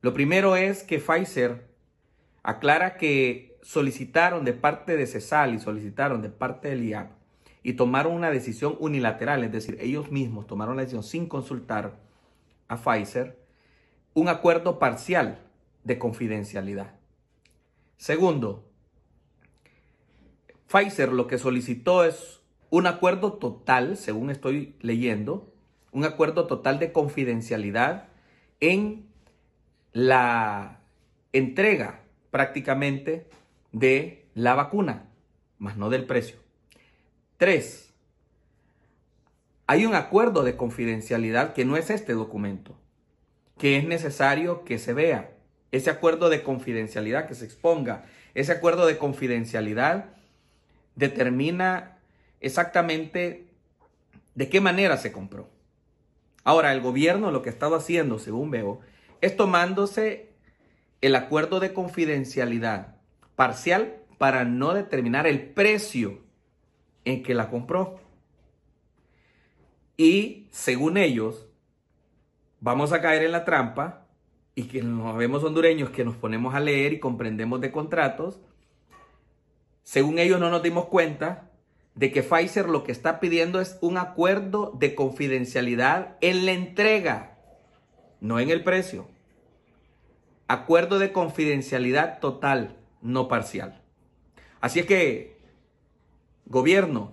Lo primero es que Pfizer aclara que solicitaron de parte de CESAL y solicitaron de parte del IAP y tomaron una decisión unilateral, es decir, ellos mismos tomaron la decisión sin consultar a Pfizer, un acuerdo parcial de confidencialidad. Segundo, Pfizer lo que solicitó es un acuerdo total, según estoy leyendo, un acuerdo total de confidencialidad en la entrega prácticamente de la vacuna, más no del precio. Tres, hay un acuerdo de confidencialidad que no es este documento, que es necesario que se vea. Ese acuerdo de confidencialidad que se exponga, ese acuerdo de confidencialidad determina exactamente de qué manera se compró. Ahora, el gobierno lo que ha estado haciendo, según veo, es tomándose el acuerdo de confidencialidad parcial para no determinar el precio en que la compró. Y según ellos, vamos a caer en la trampa y que nos vemos hondureños que nos ponemos a leer y comprendemos de contratos. Según ellos no nos dimos cuenta de que Pfizer lo que está pidiendo es un acuerdo de confidencialidad en la entrega no en el precio. Acuerdo de confidencialidad total, no parcial. Así es que, gobierno,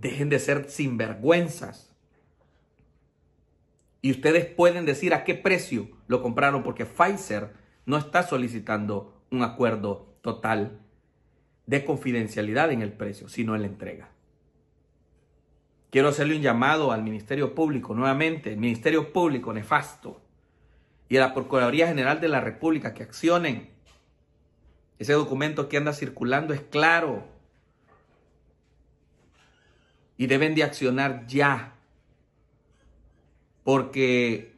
dejen de ser sinvergüenzas. Y ustedes pueden decir a qué precio lo compraron porque Pfizer no está solicitando un acuerdo total de confidencialidad en el precio, sino en la entrega. Quiero hacerle un llamado al Ministerio Público nuevamente, Ministerio Público nefasto y a la Procuraduría General de la República que accionen. Ese documento que anda circulando es claro y deben de accionar ya porque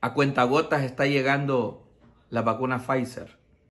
a cuentagotas está llegando la vacuna Pfizer.